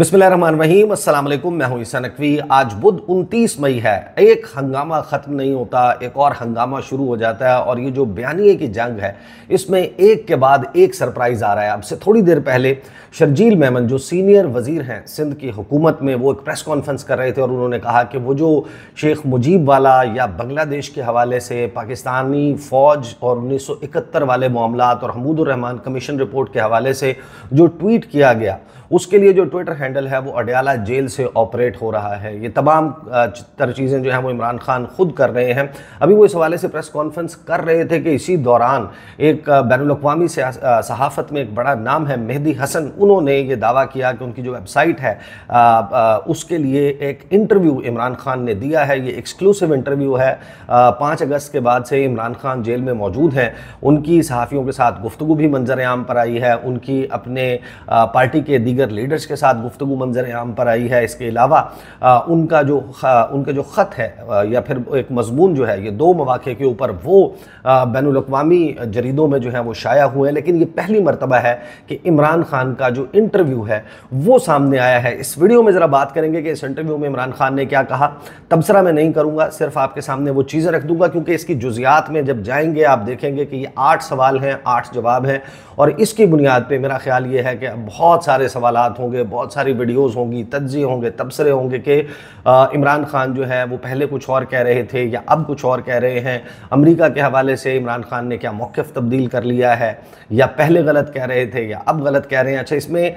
रहीम असल मैं हूं ईसा नकवी आज बुध 29 मई है एक हंगामा ख़त्म नहीं होता एक और हंगामा शुरू हो जाता है और ये जो बयानी की जंग है इसमें एक के बाद एक सरप्राइज़ आ रहा है अब से थोड़ी देर पहले शर्जील मेमन जो सीनियर वज़ीर हैं सिंध की हुकूमत में वो एक प्रेस कॉन्फ्रेंस कर रहे थे और उन्होंने कहा कि वो जो शेख मुजीब वाला या बंग्लादेश के हवाले से पाकिस्तानी फ़ौज और उन्नीस सौ इकहत्तर वाले मामला और हमूदुररहमान कमीशन रिपोर्ट के हवाले से जो ट्वीट किया गया उसके लिए जो ट्विटर है हैंडल है वो अडयाला जेल से ऑपरेट हो रहा है ये तमाम तर चीज़ें जो हैं वो इमरान खान खुद कर रहे हैं अभी वो इस हवाले से प्रेस कॉन्फ्रेंस कर रहे थे कि इसी दौरान एक बैन अवी सहाफ़त में एक बड़ा नाम है मेहदी हसन उन्होंने ये दावा किया कि उनकी जो वेबसाइट है आ, आ, उसके लिए एक इंटरव्यू इमरान खान ने दिया है ये एक्सक्लूसिव इंटरव्यू है पाँच अगस्त के बाद से इमरान खान जेल में मौजूद हैं उनकी सहाफ़ियों के साथ गुफ्तु भी मंजर आम पर आई है उनकी अपने पार्टी के दीगर लीडर्स के साथ गुफ्त गुफ्तु मंजर आम पर आई है इसके अलावा उनका जो उनका जो ख़त है या फिर एक मजमून जो है ये दो मौाक़े के ऊपर वो बैन अवी जरीदों में जो है वो शाया हुए हैं लेकिन ये पहली मरतबा है कि इमरान खान का जो इंटरव्यू है वो सामने आया है इस वीडियो में ज़रा बात करेंगे कि इस इंटरव्यू में इमरान खान ने क्या कहा तबसरा मैं नहीं करूँगा सिर्फ आपके सामने वो चीज़ें रख दूंगा क्योंकि इसकी जुजियात में जब जाएंगे आप देखेंगे कि ये आठ सवाल हैं आठ जवाब हैं और इसकी बुनियाद पर मेरा ख्याल ये है कि बहुत सारे सवाल होंगे बहुत सारी वीडियोस होंगी तज्जे होंगे तबसरे होंगे कि इमरान खान जो है वो पहले कुछ और कह रहे थे या अब कुछ और कह रहे हैं अमेरिका के हवाले से इमरान खान ने क्या मौक़ तब्दील कर लिया है या पहले गलत कह रहे थे या अब गलत कह रहे हैं अच्छा इसमें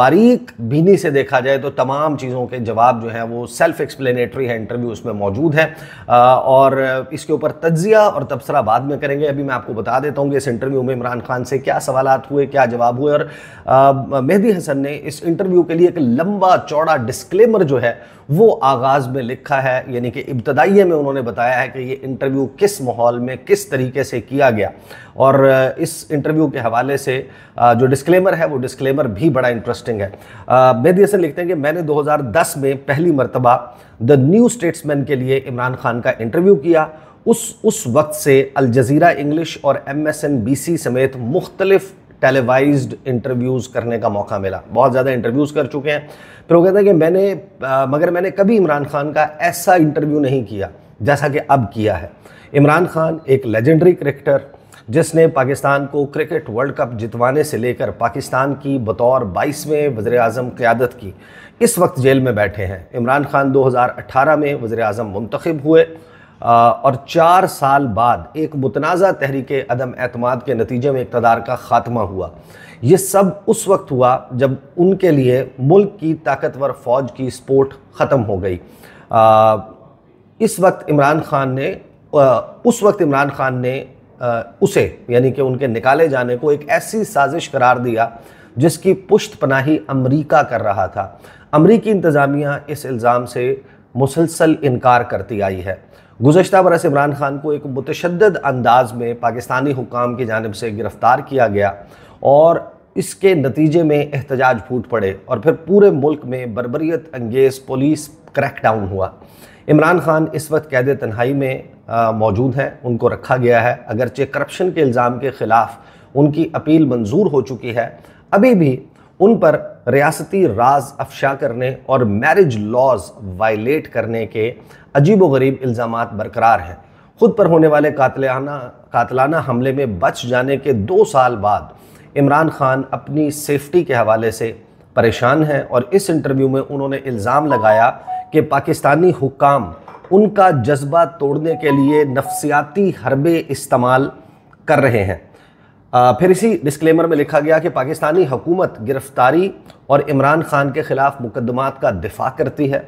बारीक बीनी से देखा जाए तो तमाम चीज़ों के जवाब जो है वो सेल्फ एक्सप्लेनेटरी है इंटरव्यू उसमें मौजूद है और इसके ऊपर तज्जिया और तबसरा बाद में करेंगे अभी मैं आपको बता देता हूँ कि इस इंटरव्यू में इमरान खान से क्या सवाल हुए क्या जवाब हुए और मेहदी हसन ने इस इंटरव्यू इंटरव्यू के लिए एक लंबा चौड़ा डिस्क्लेमर जो है वो आगाज में लिखा है यानी कि इब्तदाइये में उन्होंने बताया है कि ये इंटरव्यू किस माहौल में किस तरीके से किया गया और इस इंटरव्यू के हवाले से जो डिस्क्लेमर है वो डिस्क्लेमर भी बड़ा इंटरेस्टिंग है मेदी असर लिखते हैं कि मैंने 2010 में पहली मरतबा द न्यू स्टेट्समैन के लिए इमरान खान का इंटरव्यू किया उस उस वक्त से अलजज़ीरा इंग्लिश और M S N B C समेत मुख्तलिफ टेलीवाइज इंटरव्यूज़ करने का मौका मिला बहुत ज़्यादा इंटरव्यूज़ कर चुके हैं फिर वो कहते हैं कि मैंने आ, मगर मैंने कभी इमरान खान का ऐसा इंटरव्यू नहीं किया जैसा कि अब किया है इमरान खान एक लेजेंडरी क्रिकेटर जिसने पाकिस्तान को क्रिकेट वर्ल्ड कप जितवाने से लेकर पाकिस्तान की बतौर बाईसवें वज़र अजम क़्यादत की इस वक्त जेल में बैठे हैं इमरान खान 2018 में वज़र अजम मंतखब हुए और चार साल बाद एक मुतनाज़ा तहरीक अदम अतमाद के नतीजे में इकतदार का ख़ात्मा हुआ ये सब उस वक्त हुआ जब उनके लिए मुल्क की ताकतवर फ़ौज की स्पोर्ट ख़त्म हो गई आ, इस वक्त इमरान खान ने उस वक्त इमरान खान ने उसे यानी कि उनके निकाले जाने को एक ऐसी साजिश करार दिया जिसकी पुश्त पनाही अमरीका कर रहा था अमरीकी इंतज़ामिया इस इल्ज़ाम से मुसलसल इनकार करती आई है गुजशत बरस इमरान खान को एक मतशद अंदाज में पाकिस्तानी हुकाम की जानब से गिरफ़्तार किया गया और इसके नतीजे में एहतजाज फूट पड़े और फिर पूरे मुल्क में बरबरीत अंगेज़ पुलिस क्रैकडाउन हुआ इमरान खान इस वक्त कैद तन्हाई में मौजूद हैं उनको रखा गया है अगरचे करप्शन के इल्ज़ाम के ख़िलाफ़ उनकी अपील मंजूर हो चुकी है अभी भी उन पर रियासती राज अफशा करने और मैरिज लॉज वायलेट करने के अजीब व गरीब इल्ज़ाम बरकरार हैं खुद पर होने वाले कातलाना कातलाना हमले में बच जाने के दो साल बाद इमरान खान अपनी सेफ्टी के हवाले से परेशान हैं और इस इंटरव्यू में उन्होंने इल्ज़ाम लगाया कि पाकिस्तानी हुकाम उनका जज्बा तोड़ने के लिए नफसियाती हरबे इस्तेमाल कर रहे हैं फिर इसी डिस्क्लेमर में लिखा गया कि पाकिस्तानी हुकूमत गिरफ्तारी और इमरान खान के ख़िलाफ़ मुकदमात का दिफा करती है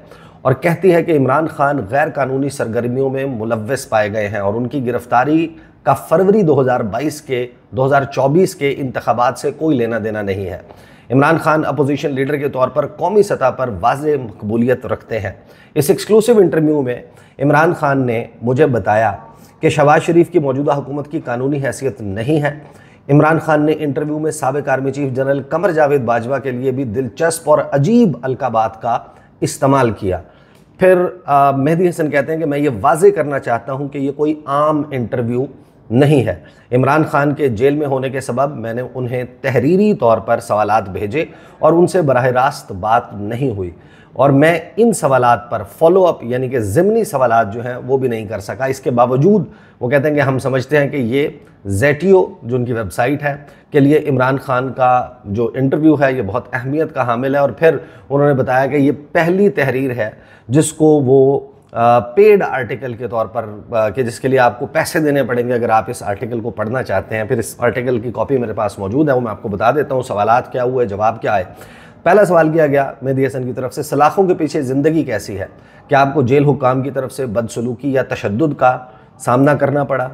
और कहती है कि इमरान खान गैर कानूनी सरगर्मियों में मुलवस पाए गए हैं और उनकी गिरफ्तारी का फरवरी 2022 के 2024 के इंतबात से कोई लेना देना नहीं है इमरान खान अपोजिशन लीडर के तौर पर कौमी सतह पर वाज मकबूलियत रखते हैं इस एक्सक्लूसिव इंटरव्यू में इमरान खान ने मुझे बताया कि शबाज शरीफ की मौजूदा हुकूमत की कानूनी हैसियत नहीं है इमरान खान ने इंटरव्यू में सबक army chief general Qamar Javed Bajwa के लिए भी दिलचस्प और अजीब अलकाबात का इस्तेमाल किया फिर मेहदी हसन कहते हैं कि मैं ये वाजे करना चाहता हूँ कि ये कोई आम इंटरव्यू नहीं है इमरान खान के जेल में होने के सबब मैंने उन्हें तहरीरी तौर पर सवाल भेजे और उनसे बरह रास्त बात नहीं हुई और मैं इन सवाल पर फॉलो अप यानी कि ज़मनी सवाल जो हैं वो भी नहीं कर सका इसके बावजूद वो कहते हैं कि हम समझते हैं कि ये जेटियो जो उनकी वेबसाइट है के लिए इमरान खान का जो इंटरव्यू है ये बहुत अहमियत का हामिल है और फिर उन्होंने बताया कि ये पहली तहरीर है जिसको वो पेड आर्टिकल के तौर पर कि जिसके लिए आपको पैसे देने पड़ेंगे अगर आप इस आर्टिकल को पढ़ना चाहते हैं फिर इस आर्टिकल की कॉपी मेरे पास मौजूद है वो मैं आपको बता देता हूँ सवाल क्या हुए जवाब क्या आए पहला सवाल किया गया मेहदी हसन की तरफ से सलाखों के पीछे ज़िंदगी कैसी है क्या आपको जेल हुकाम की तरफ से बदसलूकी या तशद का सामना करना पड़ा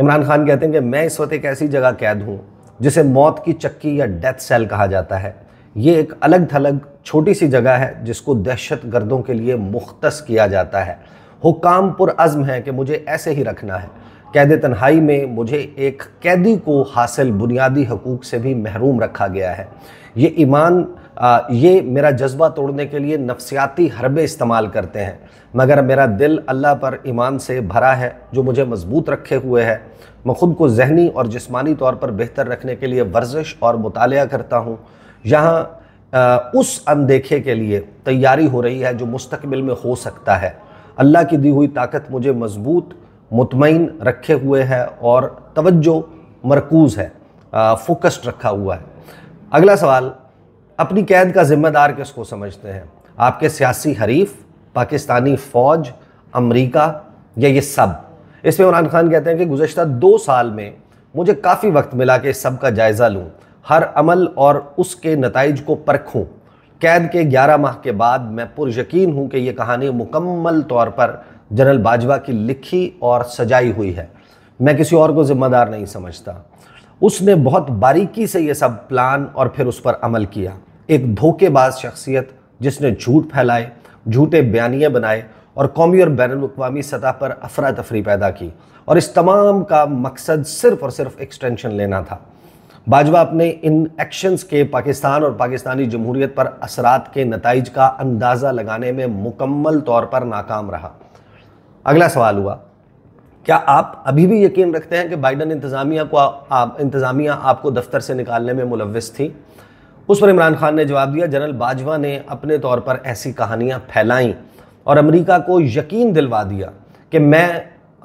इमरान खान कहते हैं कि मैं इस वक्त एक ऐसी जगह कैद हूँ जिसे मौत की चक्की या डेथ सेल कहा जाता है ये एक अलग थलग छोटी सी जगह है जिसको दहशत गर्दों के लिए मुख्त किया जाता है हुकाम पुरज़म है कि मुझे ऐसे ही रखना है कैद तन्हाई में मुझे एक कैदी को हासिल बुनियादी हकूक़ से भी महरूम रखा गया है ये ईमान आ, ये मेरा जज्बा तोड़ने के लिए नफसियाती हरबे इस्तेमाल करते हैं मगर मेरा दिल अल्लाह पर ईमान से भरा है जो मुझे मजबूत रखे हुए है मैं ख़ुद को जहनी और जिस्मानी तौर पर बेहतर रखने के लिए वर्जिश और मुताल करता हूँ यहाँ उस अनदेखे के लिए तैयारी हो रही है जो मुस्तबिल में हो सकता है अल्लाह की दी हुई ताकत मुझे मजबूत मुतमिन रखे हुए है और तवज्जो मरकूज़ है फ़ोकस्ड रखा हुआ है अगला सवाल अपनी कैद का जिम्मेदार किसको समझते हैं आपके सियासी हरीफ पाकिस्तानी फ़ौज अमरीका या ये सब इसमें इमरान खान कहते हैं कि गुजशत दो साल में मुझे काफ़ी वक्त मिला कि इस सब का जायज़ा लूँ हर अमल और उसके नतज को परखूँ कैद के 11 माह के बाद मैं पुरयकीन हूँ कि यह कहानी मुकम्मल तौर पर जनरल बाजवा की लिखी और सजाई हुई है मैं किसी और को ज़िम्मेदार नहीं समझता उसने बहुत बारीकी से ये सब प्लान और फिर उस पर अमल किया एक धोखेबाज शख्सियत जिसने झूठ फैलाए झूठे बयानियाँ बनाए और कौमी और बैन अवी सतह पर अफरा तफरी पैदा की और इस तमाम का मकसद सिर्फ और सिर्फ एक्सटेंशन लेना था बाजवा अपने इन एक्शंस के पाकिस्तान और पाकिस्तानी जमहूरीत पर असरात के नतज का अंदाज़ा लगाने में मुकम्मल तौर पर नाकाम रहा अगला सवाल हुआ क्या आप अभी भी यकीन रखते हैं कि बाइडन इंतज़ामिया को आप इंतज़ामिया आपको दफ्तर से निकालने में मुलविस थी उस पर इमरान खान ने जवाब दिया जनरल बाजवा ने अपने तौर पर ऐसी कहानियाँ फैलाईं और अमेरिका को यकीन दिलवा दिया कि मैं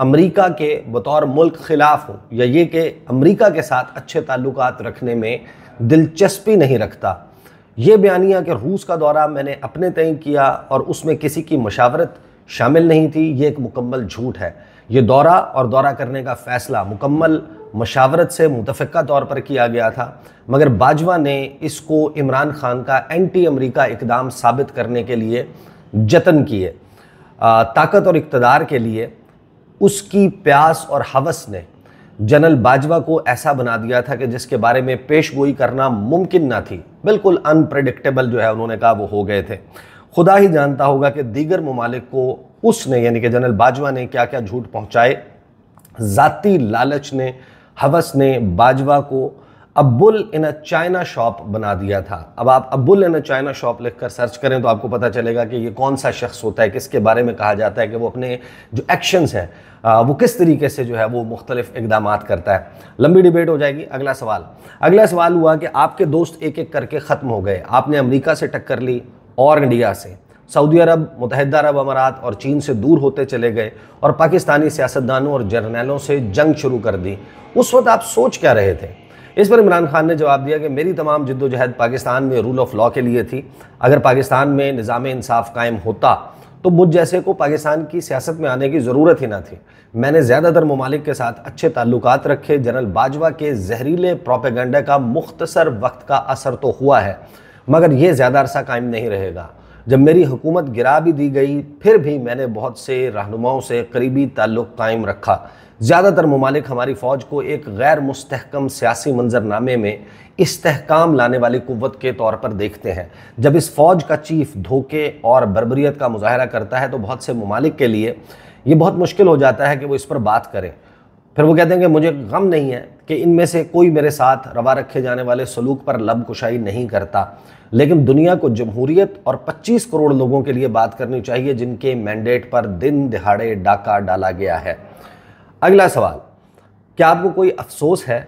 अमेरिका के बतौर मुल्क ख़िलाफ़ हूँ या ये कि अमेरिका के साथ अच्छे ताल्लुक रखने में दिलचस्पी नहीं रखता ये बयानिया कि रूस का दौरा मैंने अपने तय किया और उसमें किसी की मशावरत शामिल नहीं थी ये एक मुकम्मल झूठ है ये दौरा और दौरा करने का फ़ैसला मुकम्मल मशावरत से मुतफ़ा तौर पर किया गया था मगर बाजवा ने इसको इमरान खान का एंटी अमरीका इकदाम साबित करने के लिए जतन किए ताकत और इकतदार के लिए उसकी प्यास और हवस ने जनरल बाजवा को ऐसा बना दिया था कि जिसके बारे में पेश गोई करना मुमकिन ना थी बिल्कुल अनप्रडिक्टेबल जो है उन्होंने कहा वो हो गए थे खुदा ही जानता होगा कि दीगर ममालिक को उसने यानी कि जनरल बाजवा ने क्या क्या झूठ पहुँचाए ज़ाती लालच ने हवस ने बाजवा को अब्बुल इन अ चाइना शॉप बना दिया था अब आप अब्बुल इन अ चाइना शॉप लिखकर सर्च करें तो आपको पता चलेगा कि ये कौन सा शख्स होता है किसके बारे में कहा जाता है कि वो अपने जो एक्शंस हैं वो किस तरीके से जो है वो मुख्तलिफ इकदाम करता है लंबी डिबेट हो जाएगी अगला सवाल अगला सवाल हुआ कि आपके दोस्त एक एक करके ख़त्म हो गए आपने अमरीका से टक्कर ली और इंडिया से सऊदी अरब मुतहद अरब अमारात और चीन से दूर होते चले गए और पाकिस्तानी सियासतदानों और जर्नैलों से जंग शुरू कर दी उस वक्त आप सोच क्या रहे थे इस पर इमरान खान ने जवाब दिया कि मेरी तमाम जद्दोजहद पाकिस्तान में रूल ऑफ लॉ के लिए थी अगर पाकिस्तान में निज़ाम इंसाफ कायम होता तो मुझ जैसे को पाकिस्तान की सियासत में आने की ज़रूरत ही ना थी मैंने ज़्यादातर ममालिक के साथ अच्छे ताल्लुक रखे जनरल बाजवा के जहरीले प्रोपेगेंडा का मुख्तसर वक्त का असर तो हुआ है मगर ये ज़्यादा अरसा कायम नहीं रहेगा जब मेरी हुकूमत गिरा भी दी गई फिर भी मैंने बहुत से रहनुमाओं से करीबी ताल्लुक़ कायम रखा ज़्यादातर ममालिक हमारी फ़ौज को एक गैर मुस्तकम सियासी मंजरनामे में इस्तेकाम लाने वाली कुत के तौर पर देखते हैं जब इस फ़ौज का चीफ धोखे और बरबरीत का मुजाहरा करता है तो बहुत से ममालिक के लिए ये बहुत मुश्किल हो जाता है कि वो इस पर बात करें फिर वो कहते हैं कि मुझे गम नहीं है कि इनमें से कोई मेरे साथ रवा रखे जाने वाले सलूक पर लब कुशाई नहीं करता लेकिन दुनिया को जमहूरियत और 25 करोड़ लोगों के लिए बात करनी चाहिए जिनके मैंडेट पर दिन दिहाड़े डाका डाला गया है अगला सवाल क्या आपको कोई अफसोस है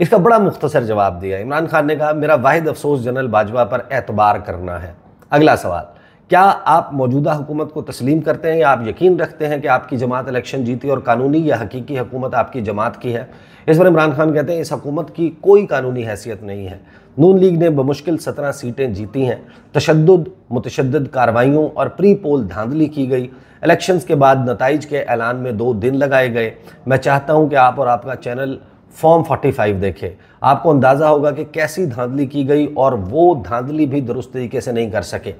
इसका बड़ा मुख्तसर जवाब दिया इमरान खान ने कहा मेरा वाहिद अफसोस जनरल बाजवा पर एतबार करना है अगला सवाल क्या आप मौजूदा हुकूमत को तस्लीम करते हैं या आप यकीन रखते हैं कि आपकी जमात इलेक्शन जीती और कानूनी या हकीकी हुकूमत आपकी जमात की है इस पर इमरान खान कहते हैं इस हकूमत की कोई कानूनी हैसियत नहीं है नून लीग ने बमुश्किल सत्रह सीटें जीती हैं तशद मतशद कार्रवाइयों और प्री पोल धांधली की गई इलेक्शंस के बाद नतज के ऐलान में दो दिन लगाए गए मैं चाहता हूँ कि आप और आपका चैनल फॉर्म 45 देखें आपको अंदाज़ा होगा कि कैसी धांधली की गई और वो धांधली भी दुरुस्त तरीके से नहीं कर सके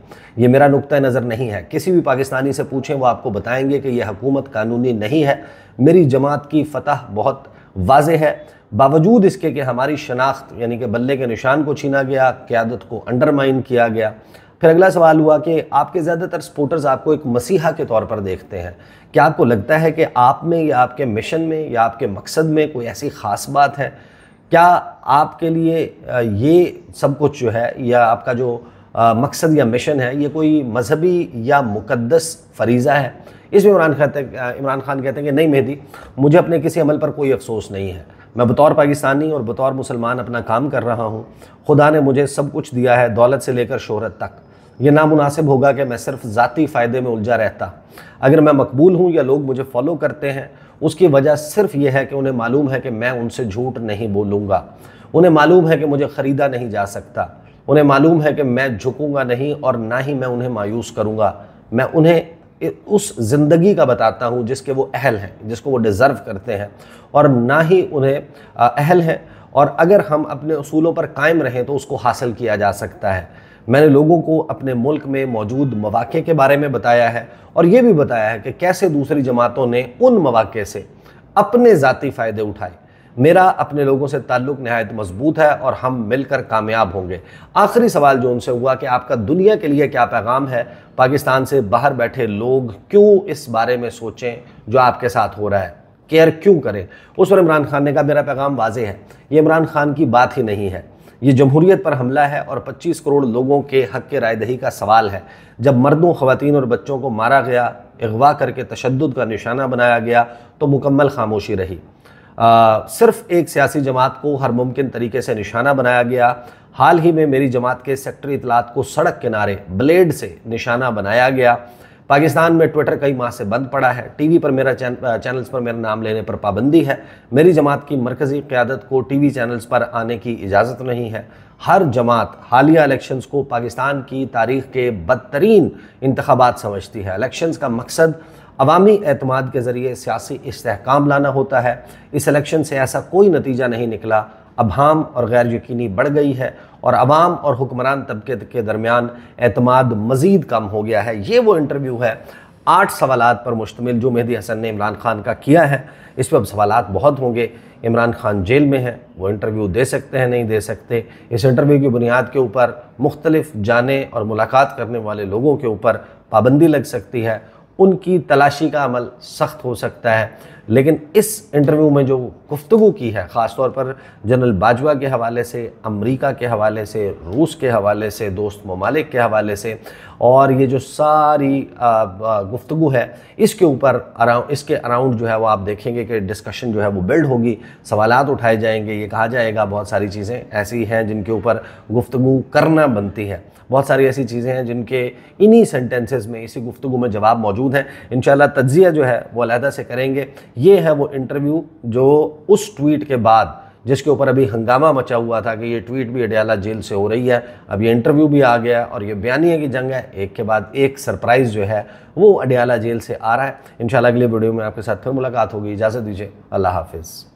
ये मेरा नुकतः नज़र नहीं है किसी भी पाकिस्तानी से पूछें वो आपको बताएंगे कि यह हकूमत कानूनी नहीं है मेरी जमात की फतह बहुत वाज है बावजूद इसके कि हमारी शनाख्त यानी कि बल्ले के निशान को छीना गया क्यादत को अंडरमाइन किया गया फिर अगला सवाल हुआ कि आपके ज़्यादातर सपोर्टर्स आपको एक मसीहा के तौर पर देखते हैं क्या आपको लगता है कि आप में या आपके मिशन में या आपके मकसद में कोई ऐसी ख़ास बात है क्या आपके लिए ये सब कुछ जो है या आपका जो मकसद या मिशन है ये कोई मजहबी या मुकदस फरीज़ा है इसमें इमरान खान इमरान खान कहते हैं कि नहीं मेहदी मुझे अपने किसी अमल पर कोई अफसोस नहीं है मैं बतौर पाकिस्तानी और बतौर मुसलमान अपना काम कर रहा हूँ खुदा ने मुझे सब कुछ दिया है दौलत से लेकर शहरत तक यह नामनासिब होगा कि मैं सिर्फ ज़ाती फ़ायदे में उलझा रहता अगर मैं मकबूल हूँ या लोग मुझे फॉलो करते हैं उसकी वजह सिर्फ यह है कि उन्हें मालूम है कि मैं उनसे झूठ नहीं बोलूँगा उन्हें मालूम है कि मुझे ख़रीदा नहीं जा सकता उन्हें मालूम है कि मैं झुकूँगा नहीं और ना ही मैं उन्हें मायूस करूँगा मैं उन्हें उस ज़िंदगी का बताता हूँ जिसके वो अहल हैं जिसको वो डिज़र्व करते हैं और ना ही उन्हें अहल हैं और अगर हम अपने असूलों पर कायम रहें तो उसको हासिल किया जा सकता है मैंने लोगों को अपने मुल्क में मौजूद मौाक़े के बारे में बताया है और ये भी बताया है कि कैसे दूसरी जमातों ने उन मौाक़े से अपने ज़ाती फ़ायदे उठाए मेरा अपने लोगों से ताल्लुक नहायत मजबूत है और हम मिलकर कामयाब होंगे आखिरी सवाल जो उनसे हुआ कि आपका दुनिया के लिए क्या पैगाम है पाकिस्तान से बाहर बैठे लोग क्यों इस बारे में सोचें जो आपके साथ हो रहा है केयर क्यों करें उस पर इमरान खान ने कहा मेरा पैगाम वाजह है ये इमरान खान की बात ही नहीं है ये जमहूरीत पर हमला है और 25 करोड़ लोगों के हक के रायदही का सवाल है जब मर्दों खुतिन और बच्चों को मारा गया अगवा करके तशद का निशाना बनाया गया तो मुकम्मल खामोशी रही आ, सिर्फ एक सियासी जमात को हर मुमकिन तरीके से निशाना बनाया गया हाल ही में मेरी जमात के सेक्टरी इतलात को सड़क किनारे ब्लेड से निशाना बनाया गया पाकिस्तान में ट्विटर कई माह से बंद पड़ा है टीवी पर मेरा चैन, चैनल्स पर मेरा नाम लेने पर पाबंदी है मेरी जमात की मरकज़ी क़्यादत को टीवी चैनल्स पर आने की इजाज़त नहीं है हर जमात हालिया इलेक्शंस को पाकिस्तान की तारीख के बदतरीन इंतबात समझती है इलेक्शंस का मकसद अवामी अतमाद के ज़रिए सियासी इसकाम लाना होता है इस इलेक्शन से ऐसा कोई नतीजा नहीं निकला अभाम और गैर यकीनी बढ़ गई है और आवाम और हुक्मरान तबके के दरमियान अतमाद मज़ीद कम हो गया है ये वो इंटरव्यू है आठ सवाल पर मुश्तमिल जो मेहदी हसन ने इमरान खान का किया है इस पर अब सवाल बहुत होंगे इमरान खान जेल में है वो इंटरव्यू दे सकते हैं नहीं दे सकते इस इंटरव्यू की बुनियाद के ऊपर मुख्तलिफ जाने और मुलाकात करने वाले लोगों के ऊपर पाबंदी लग सकती है उनकी तलाशी का अमल सख्त हो सकता है लेकिन इस इंटरव्यू में जो गुफ्तु की है ख़ास तौर पर जनरल बाजवा के हवाले से अमेरिका के हवाले से रूस के हवाले से दोस्त ममालिक के हवाले से और ये जो सारी गुफ्तु है इसके ऊपर अराउंड इसके अराउंड जो है वो आप देखेंगे कि डिस्कशन जो है वो बिल्ड होगी सवाल उठाए जाएंगे ये कहा जाएगा बहुत सारी चीज़ें ऐसी हैं जिनके ऊपर गुफ्तु करना बनती है बहुत सारी ऐसी चीज़ें हैं जिनके इन्हीं सेंटेंसेस में इसी गुफ्तु में जवाब मौजूद हैं इन तज्जिया जो है वो अलहदा से करेंगे ये है वो इंटरव्यू जो उस ट्वीट के बाद जिसके ऊपर अभी हंगामा मचा हुआ था कि ये ट्वीट भी अडयाला जेल से हो रही है अब ये इंटरव्यू भी आ गया है और ये बयानिया की जंग है एक के बाद एक सरप्राइज़ जो है वो अडयाला जेल से आ रहा है इन अगले वीडियो में आपके साथ फिर मुलाकात होगी इजाज़त दीजिए अल्लाह हाफिज़